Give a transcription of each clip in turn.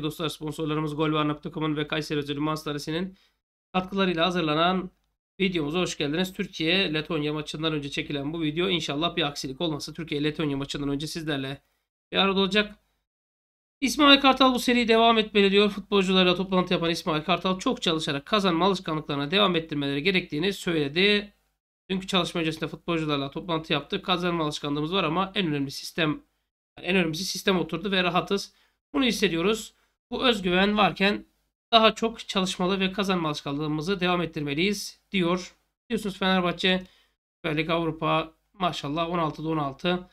değerli dostlar sponsorlarımız golvarnap.com'un ve Kayseri Özel Manzaresi'nin katkılarıyla hazırlanan videomuza hoş geldiniz. Türkiye Letonya maçından önce çekilen bu video inşallah bir aksilik olmasa Türkiye Letonya maçından önce sizlerle bir arada olacak. İsmail Kartal bu seri devam etmeli diyor. Futbolcularla toplantı yapan İsmail Kartal çok çalışarak kazanma alışkanlıklarına devam ettirmeleri gerektiğini söyledi. Dünkü çalışma öncesinde futbolcularla toplantı yaptı. Kazanma alışkanlığımız var ama en önemli sistem en önemlisi sistem oturdu ve rahatız. Bunu hissediyoruz. Bu özgüven varken daha çok çalışmalı ve kazanma alışkanlığımızı devam ettirmeliyiz diyor. Biliyorsunuz Fenerbahçe Süper Lig Avrupa maşallah 16'da 16.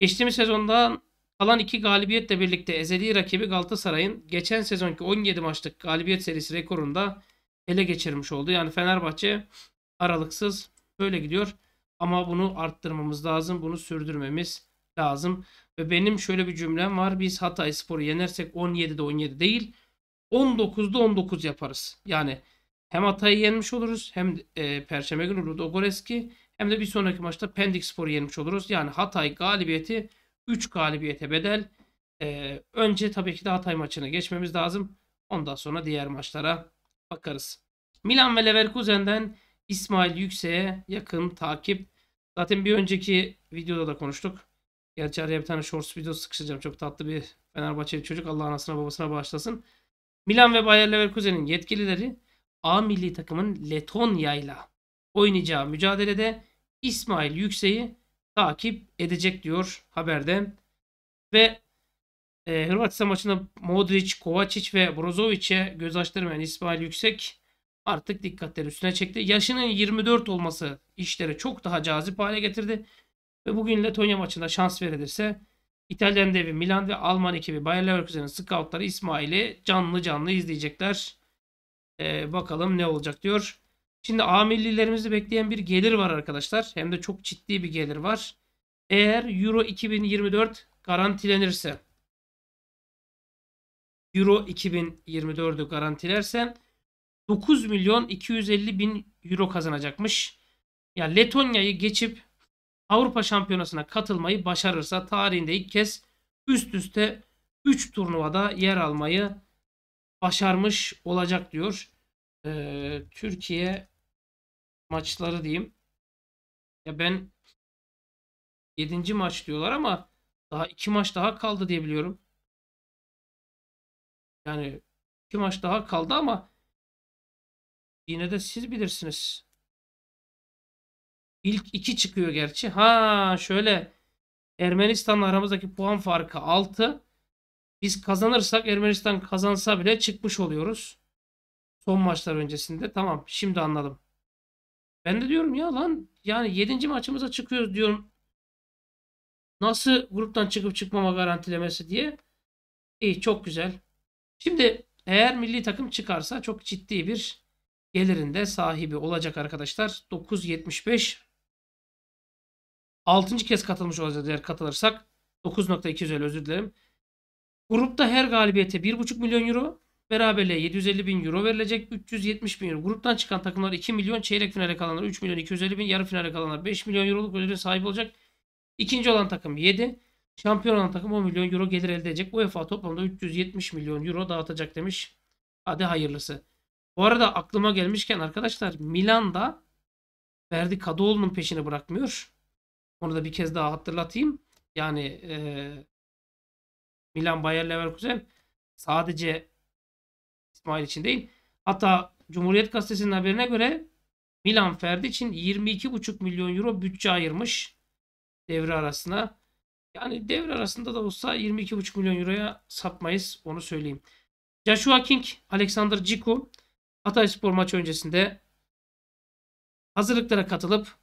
Geçtiğimiz sezondan kalan iki galibiyetle birlikte ezeli rakibi Galatasaray'ın geçen sezonki 17 maçlık galibiyet serisi rekorunda ele geçirmiş oldu. Yani Fenerbahçe aralıksız böyle gidiyor. Ama bunu arttırmamız lazım. Bunu sürdürmemiz lazım. Ve benim şöyle bir cümlem var. Biz Hatay Spor'u yenersek 17'de 17 değil 19'da 19 yaparız. Yani hem Hatay'ı yenmiş oluruz hem e, Perşembe günü Ludogoreski hem de bir sonraki maçta Pendik Spor'u yenmiş oluruz. Yani Hatay galibiyeti 3 galibiyete bedel. E, önce tabii ki de Hatay maçına geçmemiz lazım. Ondan sonra diğer maçlara bakarız. Milan ve Leverkusen'den İsmail Yüksek'e yakın takip. Zaten bir önceki videoda da konuştuk. Gerçi araya bir tane shorts video sıkışacağım. Çok tatlı bir Fenerbahçeli çocuk. Allah anasına babasına bağışlasın. Milan ve Bayer Leverkusen'in yetkilileri A milli takımın Letonya'yla oynayacağı mücadelede İsmail Yüksek'i takip edecek diyor haberde. Ve e, Hırvatistan maçında Modric, Kovacic ve Brozovic'e göz açtırmayan İsmail Yüksek artık dikkatleri üstüne çekti. Yaşının 24 olması işleri çok daha cazip hale getirdi. Ve bugün Letonya maçında şans verilirse İtalyan devi Milan ve Alman ekibi Bayer Leverkusen'in scoutları İsmail'i canlı canlı izleyecekler. Ee, bakalım ne olacak diyor. Şimdi A millilerimizi bekleyen bir gelir var arkadaşlar. Hem de çok ciddi bir gelir var. Eğer Euro 2024 garantilenirse Euro 2024'ü garantilersen 9 milyon 250 bin euro kazanacakmış. Ya Letonya'yı geçip Avrupa Şampiyonası'na katılmayı başarırsa tarihinde ilk kez üst üste 3 turnuvada yer almayı başarmış olacak diyor. Ee, Türkiye maçları diyeyim. Ya ben 7. maç diyorlar ama daha 2 maç daha kaldı diye biliyorum. Yani 2 maç daha kaldı ama yine de siz bilirsiniz. İlk 2 çıkıyor gerçi. Ha şöyle Ermenistan'la aramızdaki puan farkı 6. Biz kazanırsak Ermenistan kazansa bile çıkmış oluyoruz. Son maçlar öncesinde. Tamam şimdi anladım. Ben de diyorum ya lan yani 7. maçımıza çıkıyoruz diyorum. Nasıl gruptan çıkıp çıkmama garantilemesi diye. İyi çok güzel. Şimdi eğer milli takım çıkarsa çok ciddi bir gelirinde sahibi olacak arkadaşlar. 9.75 6. kez katılmış olacağız eğer katılırsak. 9.2 üzeri özür dilerim. Grupta her galibiyete 1.5 milyon euro. Beraberliğe 750 bin euro verilecek. 370 bin euro. Gruptan çıkan takımlar 2 milyon. Çeyrek finale kalanlar 3 milyon 250 bin. Yarı finale kalanlar 5 milyon euroluk ödüle sahip olacak. İkinci olan takım 7. Şampiyon olan takım 10 milyon euro gelir elde edecek. UEFA toplamda 370 milyon euro dağıtacak demiş. Hadi hayırlısı. Bu arada aklıma gelmişken arkadaşlar Milan'da Verdi Kadıoğlu'nun peşini bırakmıyor. Onu da bir kez daha hatırlatayım. Yani e, Milan Bayer Leverkusen sadece İsmail için değil. Hatta Cumhuriyet Gazetesi'nin haberine göre Milan Ferdi için 22,5 milyon euro bütçe ayırmış devre arasına. Yani devre arasında da olsa 22,5 milyon euroya satmayız onu söyleyeyim. Joshua King, Alexander Ciku Hatay Spor maçı öncesinde hazırlıklara katılıp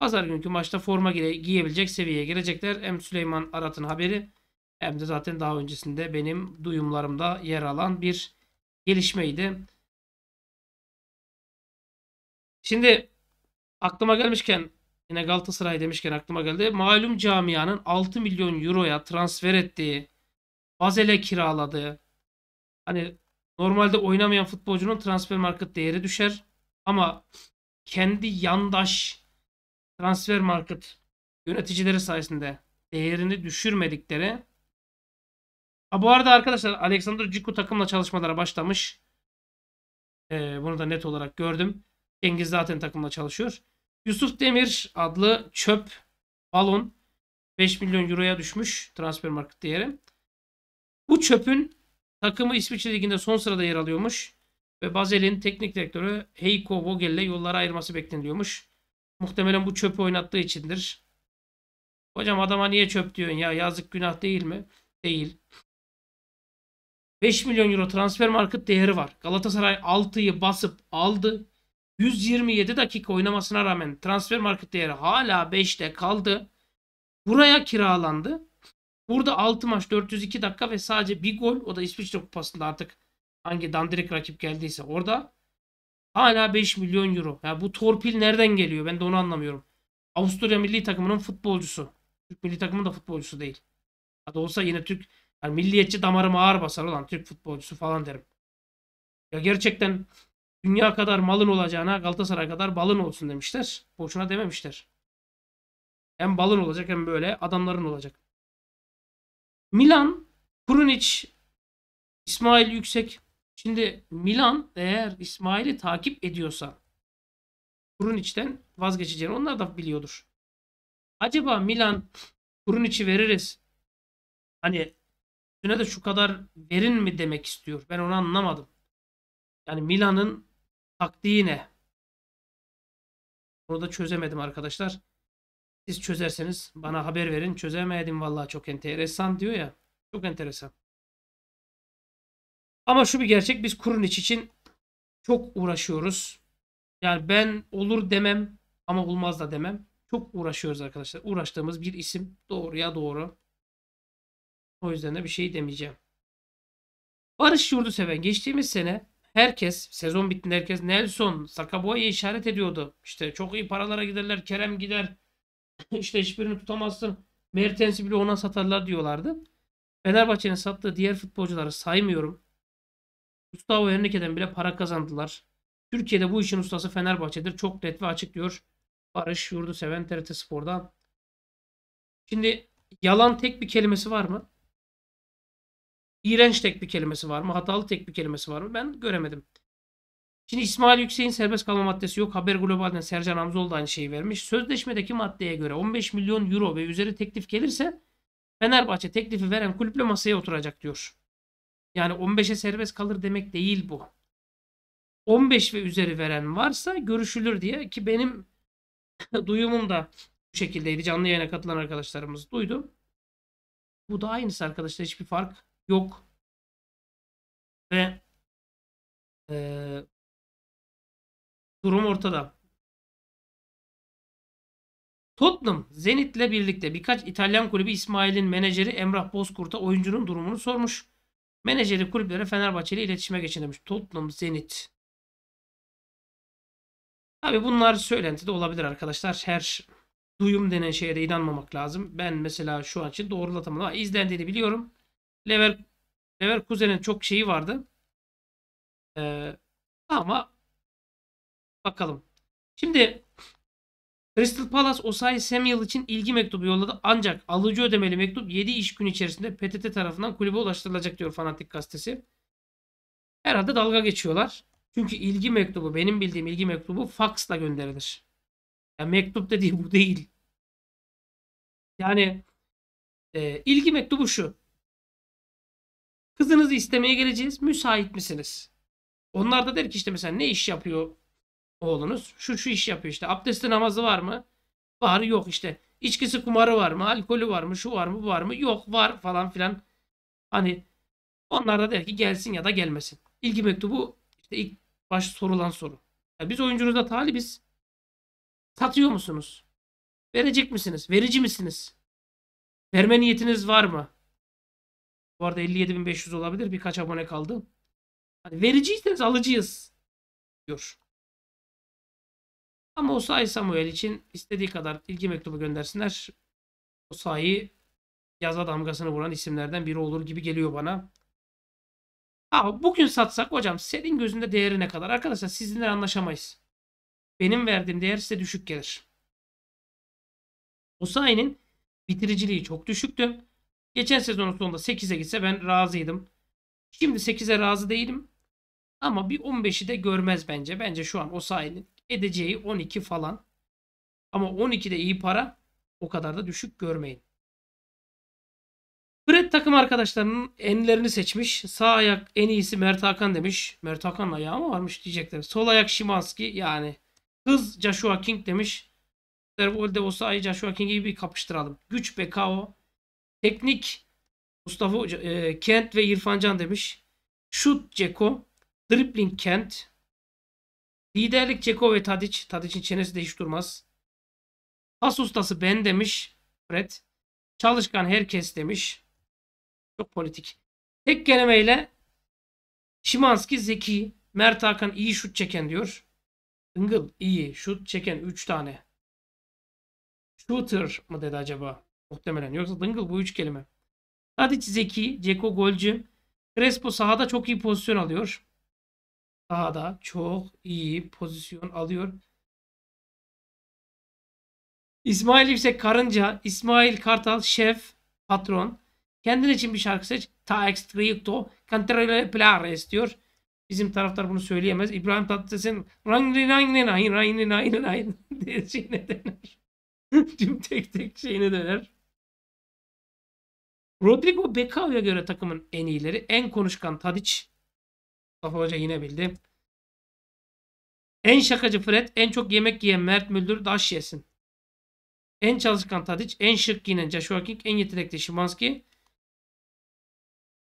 Pazar günkü maçta forma gire, giyebilecek seviyeye gelecekler. Hem Süleyman Arat'ın haberi hem de zaten daha öncesinde benim duyumlarımda yer alan bir gelişmeydi. Şimdi aklıma gelmişken yine Galatasaray demişken aklıma geldi. Malum camianın 6 milyon euroya transfer ettiği, Bazel'e kiraladığı hani normalde oynamayan futbolcunun transfer market değeri düşer ama kendi yandaş transfer market yöneticileri sayesinde değerini düşürmedikleri. Ha, bu arada arkadaşlar Alexander Ciku takımla çalışmalara başlamış. Ee, bunu da net olarak gördüm. Cengiz zaten takımla çalışıyor. Yusuf Demir adlı çöp balon 5 milyon euroya düşmüş transfer market değeri. Bu çöpün takımı İsviçre Ligi'nde son sırada yer alıyormuş. Ve Basel'in teknik direktörü Heiko ile yollara ayırması bekleniyormuş. Muhtemelen bu çöp oynattığı içindir. Hocam adama niye çöp diyorsun ya? Yazık günah değil mi? Değil. 5 milyon euro transfer market değeri var. Galatasaray 6'yı basıp aldı. 127 dakika oynamasına rağmen transfer market değeri hala 5'te kaldı. Buraya kiralandı. Burada 6 maç 402 dakika ve sadece bir gol. O da İsviçre kupasında artık hangi dandirik rakip geldiyse orada. Hala 5 milyon euro. Ya bu torpil nereden geliyor? Ben de onu anlamıyorum. Avusturya milli takımının futbolcusu. Türk milli takımının da futbolcusu değil. Ya olsa yine Türk yani milliyetçi damarım ağır basar olan Türk futbolcusu falan derim. Ya gerçekten dünya kadar malın olacağına Galatasaray kadar balın olsun demişler. Boşuna dememişler. Hem balın olacak hem böyle adamların olacak. Milan, Krunic, İsmail Yüksek Şimdi Milan eğer İsmail'i takip ediyorsa Kuruniç'ten vazgeçeceğini onlar da biliyordur. Acaba Milan Kuruniç'i veririz. Hani üstüne de şu kadar verin mi demek istiyor. Ben onu anlamadım. Yani Milan'ın taktiği ne? Onu da çözemedim arkadaşlar. Siz çözerseniz bana haber verin. Çözemedim vallahi çok enteresan diyor ya. Çok enteresan. Ama şu bir gerçek biz kurun iç için çok uğraşıyoruz. Yani ben olur demem ama olmaz da demem. Çok uğraşıyoruz arkadaşlar. Uğraştığımız bir isim doğruya doğru. O yüzden de bir şey demeyeceğim. Barış seven geçtiğimiz sene herkes sezon bittiğinde herkes Nelson Sakaboy'a işaret ediyordu. İşte çok iyi paralara giderler. Kerem gider. işte hiçbirini tutamazsın. Mertens'i bile ona satarlar diyorlardı. Fenerbahçe'nin sattığı diğer futbolcuları saymıyorum. Gustavo Henrique'den bile para kazandılar. Türkiye'de bu işin ustası Fenerbahçe'dir. Çok net ve açık diyor Barış Yurduseven TRT Spor'dan. Şimdi yalan tek bir kelimesi var mı? İğrenç tek bir kelimesi var mı? Hatalı tek bir kelimesi var mı? Ben göremedim. Şimdi İsmail Yüksek'in serbest kalma maddesi yok. Haber Global'den Sercan Hamzoğlu da aynı şeyi vermiş. Sözleşmedeki maddeye göre 15 milyon euro ve üzeri teklif gelirse Fenerbahçe teklifi veren kulüple masaya oturacak diyor. Yani 15'e serbest kalır demek değil bu. 15 ve üzeri veren varsa görüşülür diye ki benim duyumum da bu şekildeydi. Canlı yayına katılan arkadaşlarımız duydu. Bu da aynısı arkadaşlar. Hiçbir fark yok. Ve e, durum ortada. Tottenham Zenit'le birlikte birkaç İtalyan kulübü İsmail'in menajeri Emrah Bozkurt'a oyuncunun durumunu sormuş. Menajeri kulüplere Fenerbahçe ile iletişime geçin demiş. Tottenham Zenit. Tabi bunlar söylenti de olabilir arkadaşlar. Her duyum denen şeye de inanmamak lazım. Ben mesela şu an için doğrulatamadım ama izlendiğini biliyorum. Lever Lever Kuzen'in çok şeyi vardı. Ee, ama bakalım. Şimdi Crystal Palace Osay Samuel için ilgi mektubu yolladı ancak alıcı ödemeli mektup 7 iş günü içerisinde PTT tarafından kulübe ulaştırılacak diyor Fanatik gazetesi. Herhalde dalga geçiyorlar. Çünkü ilgi mektubu benim bildiğim ilgi mektubu faksla gönderilir. Ya mektup dediği bu değil. Yani e, ilgi mektubu şu. Kızınızı istemeye geleceğiz. Müsait misiniz? Onlar da der ki işte mesela ne iş yapıyor oğlunuz şu şu iş yapıyor işte. Abdesti namazı var mı? Var yok işte. İçkisi kumarı var mı? Alkolü var mı? Şu var mı? Bu var mı? Yok var falan filan. Hani onlar da der ki gelsin ya da gelmesin. İlgi mektubu işte ilk baş sorulan soru. Yani biz oyuncunuza talibiz. Satıyor musunuz? Verecek misiniz? Verici misiniz? Verme niyetiniz var mı? Bu arada 57.500 olabilir. Birkaç abone kaldı. Hani vericiyseniz alıcıyız diyor. Ama Osay Samuel için istediği kadar ilgi mektubu göndersinler. Osay'ı yaza damgasını vuran isimlerden biri olur gibi geliyor bana. Ama bugün satsak hocam senin gözünde değeri ne kadar? Arkadaşlar sizinle anlaşamayız. Benim verdiğim değer size düşük gelir. Osayi'nin bitiriciliği çok düşüktü. Geçen sezonun sonunda 8'e gitse ben razıydım. Şimdi 8'e razı değilim. Ama bir 15'i de görmez bence. Bence şu an Osayi'nin Edeceği 12 falan. Ama 12 de iyi para. O kadar da düşük görmeyin. Fred takım arkadaşlarının enlerini seçmiş. Sağ ayak en iyisi Mert Hakan demiş. Mert Hakan'ın ayağı mı varmış diyecekler. Sol ayak Şimanski yani. Kız Joshua King demiş. olsa Osa'yı Joshua King'i bir kapıştıralım. Güç BKO. Teknik Mustafa e, Kent ve İrfan Can demiş. Şut Ceko. Dribbling Kent. Liderlik Ceko ve Tadic. Tadic'in çenesi de hiç durmaz. Pas ustası ben demiş Fred. Çalışkan herkes demiş. Çok politik. Tek kelimeyle Şimanski zeki. Mert Hakan iyi şut çeken diyor. Ingıl iyi şut çeken 3 tane. Shooter mı dedi acaba? Muhtemelen. Yoksa Dıngıl bu 3 kelime. Tadic zeki. Ceko golcü. Crespo sahada çok iyi pozisyon alıyor sahada çok iyi pozisyon alıyor. İsmail Yüksek Karınca, İsmail Kartal Şef, patron. Kendin için bir şarkı seç. Ta extrito, cantarele plares istiyor. Bizim taraftar bunu söyleyemez. İbrahim Tatlıses'in rangli rangli nahin rangli nahin nahin diye şeyine döner. Tüm tek tek şeyine döner. Rodrigo Beccio'ya göre takımın en iyileri. En konuşkan Tadic. Mustafa Hoca yine bildi. En şakacı Fred, en çok yemek yiyen Mert Müldür daş yesin. En çalışkan Tadic, en şık giyinen Joshua King, en yetenekli Şimanski.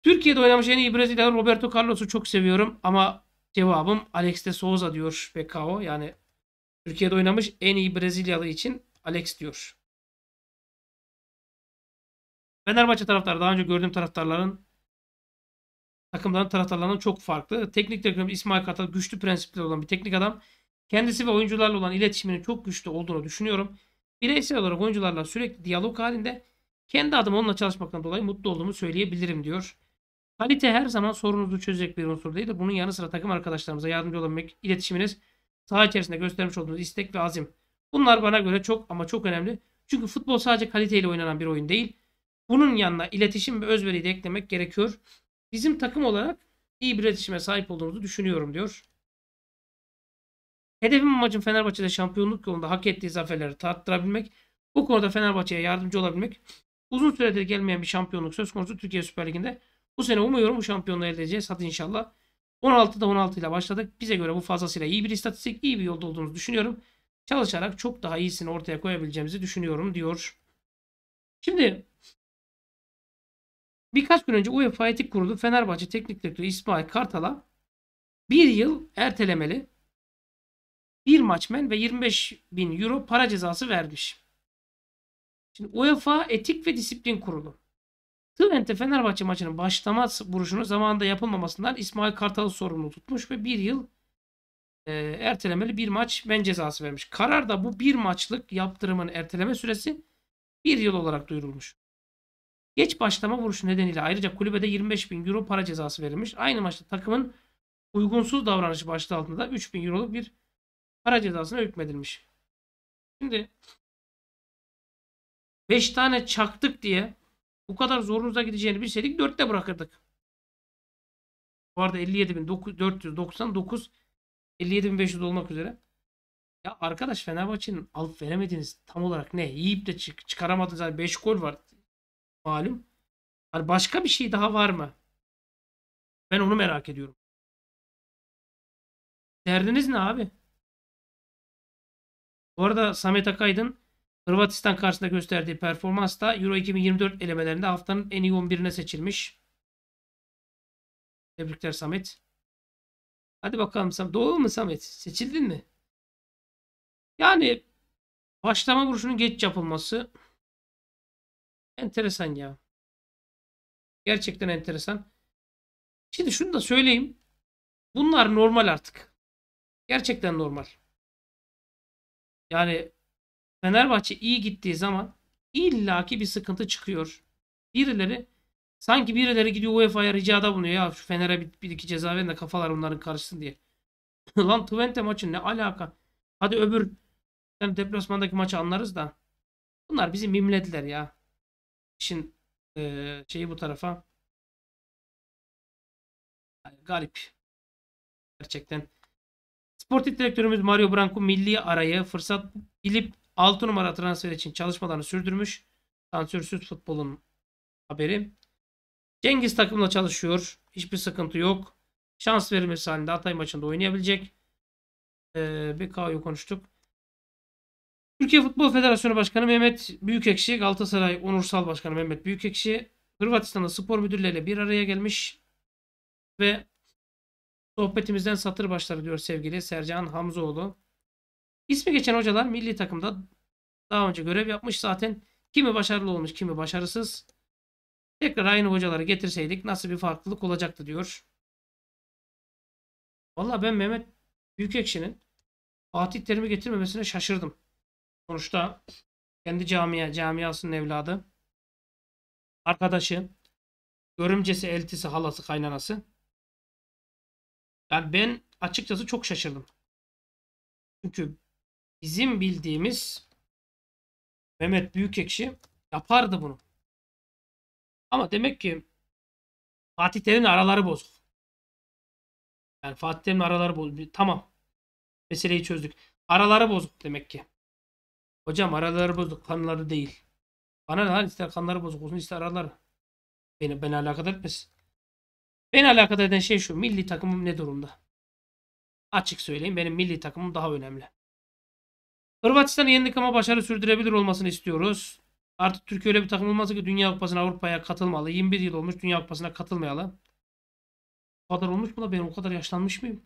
Türkiye'de oynamış en iyi Brezilyalı Roberto Carlos'u çok seviyorum ama cevabım Alex de Souza diyor PKO. Yani Türkiye'de oynamış en iyi Brezilyalı için Alex diyor. Fenerbahçe taraftarı daha önce gördüğüm taraftarların takımların taraftarlarından çok farklı. Teknik direktörümüz İsmail Kartal güçlü prensipler olan bir teknik adam. Kendisi ve oyuncularla olan iletişiminin çok güçlü olduğunu düşünüyorum. Bireysel olarak oyuncularla sürekli diyalog halinde kendi adıma onunla çalışmaktan dolayı mutlu olduğumu söyleyebilirim diyor. Kalite her zaman sorunuzu çözecek bir unsur de Bunun yanı sıra takım arkadaşlarımıza yardımcı olabilmek, iletişiminiz, saha içerisinde göstermiş olduğunuz istek ve azim. Bunlar bana göre çok ama çok önemli. Çünkü futbol sadece kaliteyle oynanan bir oyun değil. Bunun yanına iletişim ve özveriyi de eklemek gerekiyor. Bizim takım olarak iyi bir iletişime sahip olduğumuzu düşünüyorum diyor. Hedefim amacım Fenerbahçe'de şampiyonluk yolunda hak ettiği zaferleri tarttırabilmek. Bu konuda Fenerbahçe'ye yardımcı olabilmek. Uzun süredir gelmeyen bir şampiyonluk söz konusu Türkiye Süper Ligi'nde. Bu sene umuyorum bu şampiyonluğu elde edeceğiz. Hadi inşallah. 16'da 16 ile başladık. Bize göre bu fazlasıyla iyi bir istatistik, iyi bir yolda olduğumuzu düşünüyorum. Çalışarak çok daha iyisini ortaya koyabileceğimizi düşünüyorum diyor. Şimdi Birkaç gün önce UEFA Etik Kurulu Fenerbahçe Teknik Direktörü İsmail Kartal'a bir yıl ertelemeli bir maç men ve 25 bin euro para cezası vermiş. Şimdi UEFA Etik ve Disiplin Kurulu. Twente Fenerbahçe maçının başlama vuruşunu zamanında yapılmamasından İsmail Kartal'ı sorumlu tutmuş ve bir yıl e, ertelemeli bir maç men cezası vermiş. Karar da bu bir maçlık yaptırımın erteleme süresi bir yıl olarak duyurulmuş. Geç başlama vuruşu nedeniyle ayrıca kulübede 25 bin euro para cezası verilmiş. Aynı maçta takımın uygunsuz davranış başlığı altında 3 bin euroluk bir para cezasına hükmedilmiş. Şimdi 5 tane çaktık diye bu kadar zorunuza gideceğini bilseydik 4'te bırakırdık. Bu arada 57.499 57.500 olmak üzere. Ya arkadaş Fenerbahçe'nin alıp veremediğiniz tam olarak ne? Yiyip de çık çıkaramadınız. 5 gol var malum. Hani başka bir şey daha var mı? Ben onu merak ediyorum. Derdiniz ne abi? Bu arada Samet Akaydın Hırvatistan karşısında gösterdiği da Euro 2024 elemelerinde haftanın en iyi 11'ine seçilmiş. Tebrikler Samet. Hadi bakalım Samet. Doğru mu Samet? Seçildin mi? Yani başlama vuruşunun geç yapılması Enteresan ya. Gerçekten enteresan. Şimdi şunu da söyleyeyim. Bunlar normal artık. Gerçekten normal. Yani Fenerbahçe iyi gittiği zaman illaki bir sıkıntı çıkıyor. Birileri sanki birileri gidiyor UEFA'ya ricada bulunuyor. Ya şu Fener'e bir, bir iki ceza verin de kafalar onların karışsın diye. Lan Twente maçı ne alaka? Hadi öbür yani deplasmandaki maçı anlarız da. Bunlar bizi mimlediler ya işin e, şeyi bu tarafa yani garip. Gerçekten. Sportif direktörümüz Mario Branco milli araya fırsat bilip 6 numara transfer için çalışmalarını sürdürmüş. Sansürsüz futbolun haberi. Cengiz takımla çalışıyor. Hiçbir sıkıntı yok. Şans verilmesi halinde Hatay maçında oynayabilecek. Ee, BK'yu konuştuk. Türkiye Futbol Federasyonu Başkanı Mehmet Büyükekşi, Galatasaray Onursal Başkanı Mehmet Büyükekşi, Hırvatistan'da spor müdürleriyle bir araya gelmiş ve sohbetimizden satır başları diyor sevgili Sercan Hamzoğlu. İsmi geçen hocalar milli takımda daha önce görev yapmış zaten. Kimi başarılı olmuş, kimi başarısız. Tekrar aynı hocaları getirseydik nasıl bir farklılık olacaktı diyor. Valla ben Mehmet Büyükekşi'nin Fatih Terim'i getirmemesine şaşırdım. Sonuçta kendi camiye camiasının evladı. Arkadaşı. Görümcesi, eltisi, halası, kaynanası. Yani ben açıkçası çok şaşırdım. Çünkü bizim bildiğimiz Mehmet Büyükekşi yapardı bunu. Ama demek ki Fatih Terim'le araları bozuk. Yani Fatih Terim'le araları bozuk. Tamam. Meseleyi çözdük. Araları bozuk demek ki. Hocam araları bozuk kanları değil. Bana ne lan ister kanları bozuk olsun ister araları. Beni, beni alakadar etmez. Beni alakadar eden şey şu. Milli takımım ne durumda? Açık söyleyeyim benim milli takımım daha önemli. Hırvatistan'ı yendik ama başarı sürdürebilir olmasını istiyoruz. Artık Türkiye öyle bir takım olmaz ki Dünya Kupası'na Avrupa'ya katılmalı. 21 yıl olmuş Dünya Kupası'na katılmayalı. O kadar olmuş mu da ben o kadar yaşlanmış mıyım?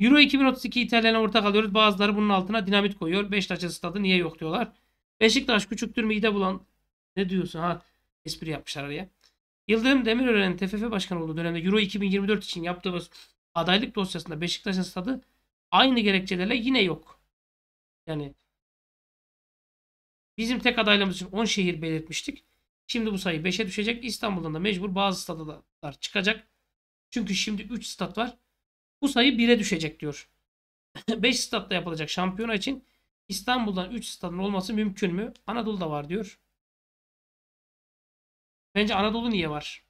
Euro 2032 İtalyan'a ortak alıyoruz. Bazıları bunun altına dinamit koyuyor. Beşiktaş'ın stadı niye yok diyorlar. Beşiktaş küçüktür mide bulan. Ne diyorsun ha? Espri yapmışlar araya. Yıldırım Demirören'in TFF Başkanı olduğu dönemde Euro 2024 için yaptığımız adaylık dosyasında Beşiktaş'ın stadı aynı gerekçelerle yine yok. Yani bizim tek adaylığımız için 10 şehir belirtmiştik. Şimdi bu sayı 5'e düşecek. İstanbul'dan da mecbur bazı stadlar çıkacak. Çünkü şimdi 3 stat var. Bu sayı 1'e düşecek diyor. 5 statta yapılacak şampiyona için İstanbul'dan 3 stadın olması mümkün mü? Anadolu'da var diyor. Bence Anadolu niye var?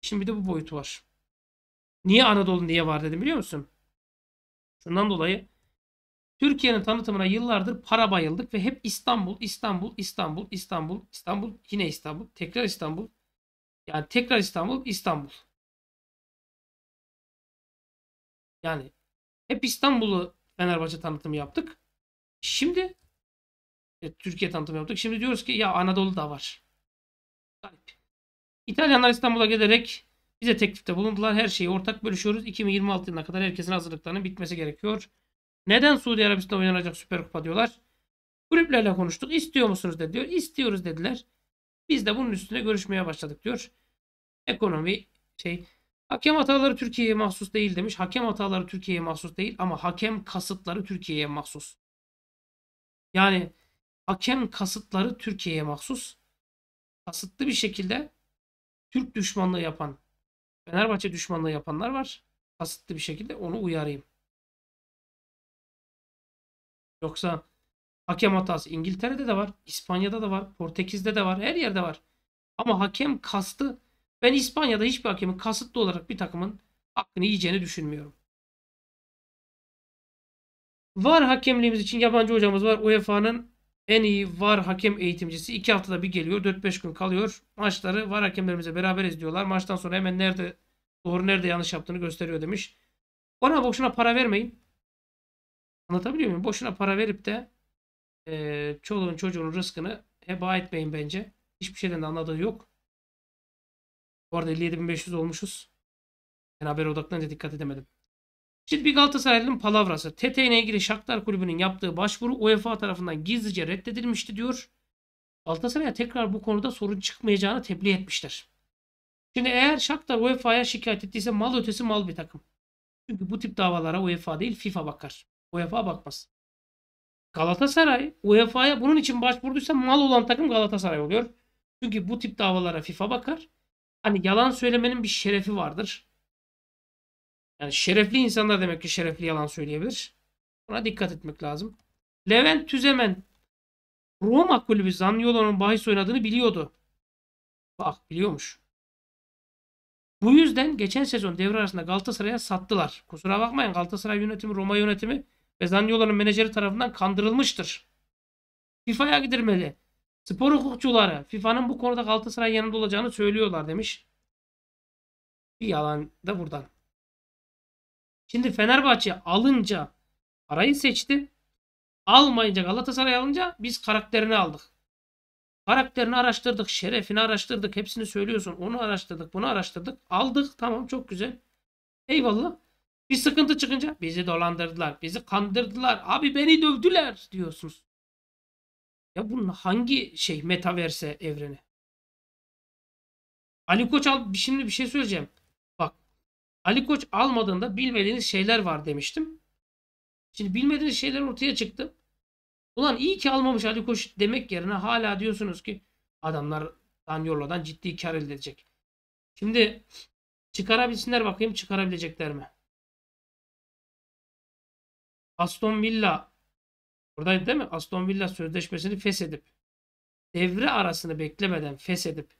Şimdi bir de bu boyutu var. Niye Anadolu niye var dedim biliyor musun? Şundan dolayı Türkiye'nin tanıtımına yıllardır para bayıldık ve hep İstanbul, İstanbul, İstanbul, İstanbul, İstanbul, yine İstanbul, tekrar İstanbul. Yani tekrar İstanbul, İstanbul. Yani hep İstanbul'u Fenerbahçe tanıtımı yaptık. Şimdi e, Türkiye tanıtımı yaptık. Şimdi diyoruz ki ya Anadolu da var. Garip. İtalyanlar İstanbul'a gelerek bize teklifte bulundular. Her şeyi ortak bölüşüyoruz. 2026 yılına kadar herkesin hazırlıklarının bitmesi gerekiyor. Neden Suudi Arabistan oynanacak Süper Kupa diyorlar. Kulüplerle konuştuk. İstiyor musunuz dedi diyor. İstiyoruz dediler. Biz de bunun üstüne görüşmeye başladık diyor. Ekonomi şey Hakem hataları Türkiye'ye mahsus değil demiş. Hakem hataları Türkiye'ye mahsus değil ama hakem kasıtları Türkiye'ye mahsus. Yani hakem kasıtları Türkiye'ye mahsus. Kasıtlı bir şekilde Türk düşmanlığı yapan, Fenerbahçe düşmanlığı yapanlar var. Kasıtlı bir şekilde onu uyarayım. Yoksa hakem hatası İngiltere'de de var, İspanya'da da var, Portekiz'de de var, her yerde var. Ama hakem kastı ben İspanya'da hiçbir hakemin kasıtlı olarak bir takımın hakkını yiyeceğini düşünmüyorum. VAR hakemliğimiz için yabancı hocamız var. UEFA'nın en iyi VAR hakem eğitimcisi. 2 haftada bir geliyor. 4-5 gün kalıyor. Maçları VAR hakemlerimize beraber izliyorlar. Maçtan sonra hemen nerede doğru nerede yanlış yaptığını gösteriyor demiş. Ona boşuna para vermeyin. Anlatabiliyor muyum? Boşuna para verip de e, çoluğun çocuğun rızkını heba etmeyin bence. Hiçbir şeyden de anladığı yok. Bu arada 57.500 olmuşuz. Ben haber odaklanınca dikkat edemedim. Şimdi bir Galatasaraylı'nın palavrası. TTN'ye ilgili Şaklar Kulübü'nün yaptığı başvuru UEFA tarafından gizlice reddedilmişti diyor. Galatasaray'a tekrar bu konuda sorun çıkmayacağını tebliğ etmişler. Şimdi eğer Shakhtar UEFA'ya şikayet ettiyse mal ötesi mal bir takım. Çünkü bu tip davalara UEFA değil FIFA bakar. UEFA bakmaz. Galatasaray UEFA'ya bunun için başvurduysa mal olan takım Galatasaray oluyor. Çünkü bu tip davalara FIFA bakar hani yalan söylemenin bir şerefi vardır. Yani şerefli insanlar demek ki şerefli yalan söyleyebilir. Buna dikkat etmek lazım. Levent Tüzemen Roma kulübü Zaniolo'nun bahis oynadığını biliyordu. Bak biliyormuş. Bu yüzden geçen sezon devre arasında Galatasaray'a sattılar. Kusura bakmayın Galatasaray yönetimi, Roma yönetimi ve Zaniolo'nun menajeri tarafından kandırılmıştır. FIFA'ya gidilmeli. Spor hukukçuları FIFA'nın bu konuda Galatasaray'ın yanında olacağını söylüyorlar demiş. Bir yalan da buradan. Şimdi Fenerbahçe alınca parayı seçti. Almayınca Galatasaray alınca biz karakterini aldık. Karakterini araştırdık, şerefini araştırdık, hepsini söylüyorsun. Onu araştırdık, bunu araştırdık. Aldık, tamam çok güzel. Eyvallah. Bir sıkıntı çıkınca bizi dolandırdılar, bizi kandırdılar. Abi beni dövdüler diyorsunuz. Ya bunun hangi şey metaverse evreni? Ali Koç al şimdi bir şey söyleyeceğim. Bak Ali Koç almadığında bilmediğiniz şeyler var demiştim. Şimdi bilmediğiniz şeyler ortaya çıktı. Ulan iyi ki almamış Ali Koç demek yerine hala diyorsunuz ki adamlar Danyola'dan ciddi kar elde edecek. Şimdi çıkarabilsinler bakayım çıkarabilecekler mi? Aston Villa Buradaydı değil mi? Aston Villa sözleşmesini feshedip devre arasını beklemeden feshedip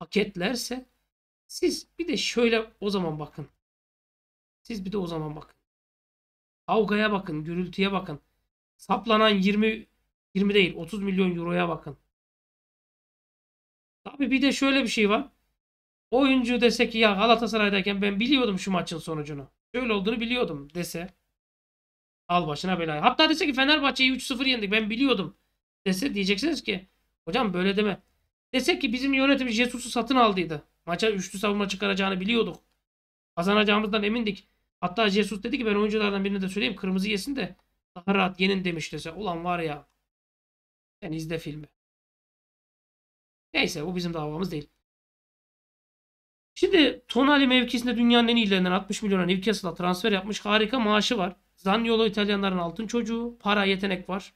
paketlerse siz bir de şöyle o zaman bakın. Siz bir de o zaman bakın. Avgaya bakın, gürültüye bakın. Saplanan 20 20 değil 30 milyon euroya bakın. Tabii bir de şöyle bir şey var. Oyuncu dese ki ya Galatasaray'dayken ben biliyordum şu maçın sonucunu. Şöyle olduğunu biliyordum dese Al başına belayı. Hatta dese ki Fenerbahçe'yi 3-0 yendik ben biliyordum dese diyeceksiniz ki hocam böyle deme. Dese ki bizim yönetim Jesus'u satın aldıydı. Maça üçlü savunma çıkaracağını biliyorduk. Kazanacağımızdan emindik. Hatta Jesus dedi ki ben oyunculardan birine de söyleyeyim kırmızı yesin de daha rahat yenin demiş dese. Ulan var ya sen izle filmi. Neyse bu bizim davamız değil. Şimdi Tonali mevkisinde dünyanın en iyilerinden 60 milyona Newcastle'a transfer yapmış. Harika maaşı var. Zaniolo İtalyanların altın çocuğu. Para yetenek var.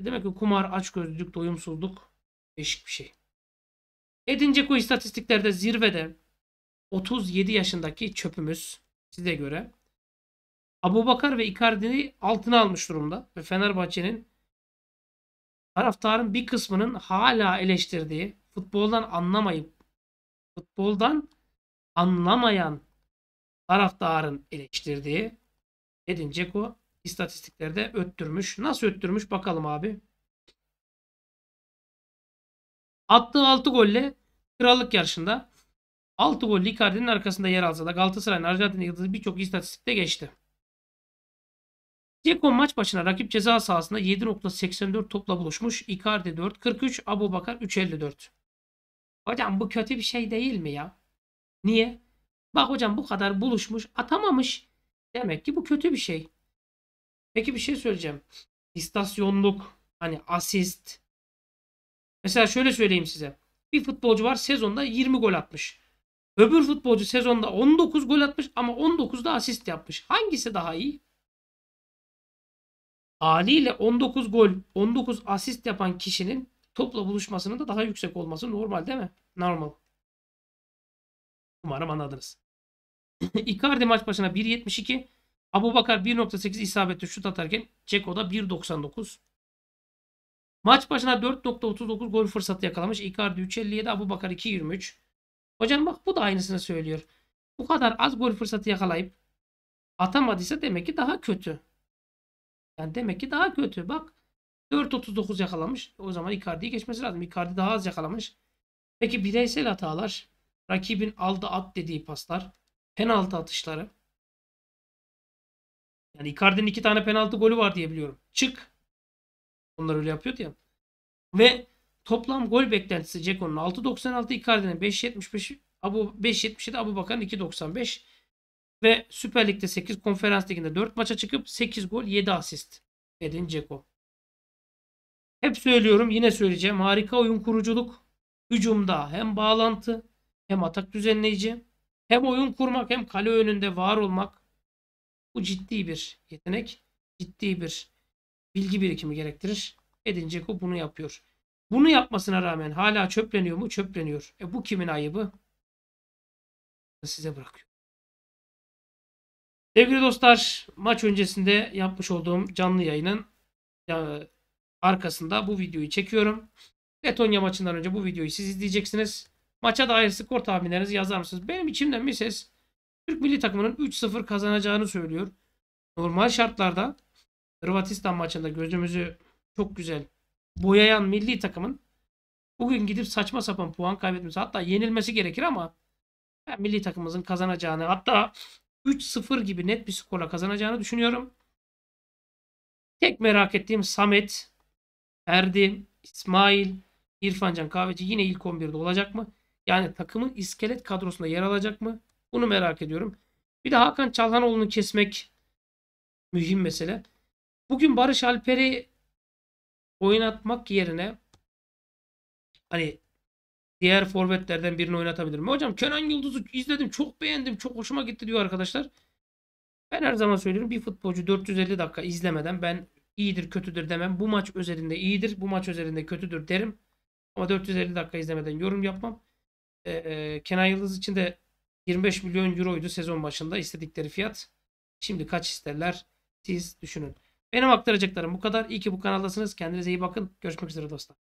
Demek ki kumar, açgözlülük, doyumsuzluk değişik bir şey. Edin Dzeko istatistiklerde zirvede 37 yaşındaki çöpümüz size göre. Abubakar ve Icardi'yi altına almış durumda ve Fenerbahçe'nin taraftarın bir kısmının hala eleştirdiği, futboldan anlamayıp futboldan anlamayan taraftarın eleştirdiği Edin Dzeko istatistiklerde öttürmüş. Nasıl öttürmüş bakalım abi. Attığı 6 golle krallık yarışında 6 gol Icardi'nin arkasında yer alsa da Galatasaray'ın Arjantin yıldızı birçok istatistikte geçti. Ceko maç başına rakip ceza sahasında 7.84 topla buluşmuş. Icardi 4.43, Abu Bakar 3.54. Hocam bu kötü bir şey değil mi ya? Niye? Bak hocam bu kadar buluşmuş atamamış. Demek ki bu kötü bir şey. Peki bir şey söyleyeceğim. İstasyonluk hani asist. Mesela şöyle söyleyeyim size. Bir futbolcu var sezonda 20 gol atmış. Öbür futbolcu sezonda 19 gol atmış ama 19'da asist yapmış. Hangisi daha iyi? haliyle 19 gol, 19 asist yapan kişinin topla buluşmasının da daha yüksek olması normal değil mi? Normal. Umarım anladınız. Icardi maç başına 1.72. Abu Bakar 1.8 isabetli şut atarken Ceko da 1.99. Maç başına 4.39 gol fırsatı yakalamış. Icardi 3.57, Abu Bakar 2.23. Hocam bak bu da aynısını söylüyor. Bu kadar az gol fırsatı yakalayıp atamadıysa demek ki daha kötü. Yani demek ki daha kötü. Bak 4.39 yakalamış. O zaman Icardi'yi geçmesi lazım. Icardi daha az yakalamış. Peki bireysel hatalar. Rakibin aldı at dediği paslar. Penaltı atışları. Yani Icardi'nin iki tane penaltı golü var diye biliyorum. Çık. Onlar öyle yapıyordu ya. Ve toplam gol beklentisi Ceko'nun 6.96, Icardi'nin 5.75, Abu 5.77, Abu Bakan 2.95 ve Süper Lig'de 8, Konferans Ligi'nde 4 maça çıkıp 8 gol, 7 asist Edin Ceko. Hep söylüyorum, yine söyleyeceğim. Harika oyun kuruculuk. Hücumda hem bağlantı hem atak düzenleyici hem oyun kurmak hem kale önünde var olmak bu ciddi bir yetenek, ciddi bir bilgi birikimi gerektirir. Edin o bunu yapıyor. Bunu yapmasına rağmen hala çöpleniyor mu? Çöpleniyor. E bu kimin ayıbı? Size bırakıyor. Sevgili dostlar, maç öncesinde yapmış olduğum canlı yayının arkasında bu videoyu çekiyorum. Letonya maçından önce bu videoyu siz izleyeceksiniz. Maça dair skor tahminlerinizi yazar mısınız? Benim içimden bir ses Türk milli takımının 3-0 kazanacağını söylüyor. Normal şartlarda Hırvatistan maçında gözümüzü çok güzel boyayan milli takımın bugün gidip saçma sapan puan kaybetmesi hatta yenilmesi gerekir ama ben milli takımımızın kazanacağını hatta 3-0 gibi net bir skorla kazanacağını düşünüyorum. Tek merak ettiğim Samet, Erdi, İsmail, İrfancan Kahveci yine ilk 11'de olacak mı? Yani takımın iskelet kadrosunda yer alacak mı? Bunu merak ediyorum. Bir de Hakan Çalhanoğlu'nu kesmek mühim mesele. Bugün Barış Alper'i oynatmak yerine hani diğer forvetlerden birini oynatabilir mi? Hocam Kenan Yıldız'ı izledim çok beğendim çok hoşuma gitti diyor arkadaşlar. Ben her zaman söylüyorum bir futbolcu 450 dakika izlemeden ben iyidir kötüdür demem. Bu maç özelinde iyidir bu maç özelinde kötüdür derim. Ama 450 dakika izlemeden yorum yapmam. E, Kenan Yıldız için de 25 milyon euroydu sezon başında istedikleri fiyat. Şimdi kaç isterler siz düşünün. Benim aktaracaklarım bu kadar. İyi ki bu kanaldasınız. Kendinize iyi bakın. Görüşmek üzere dostlar.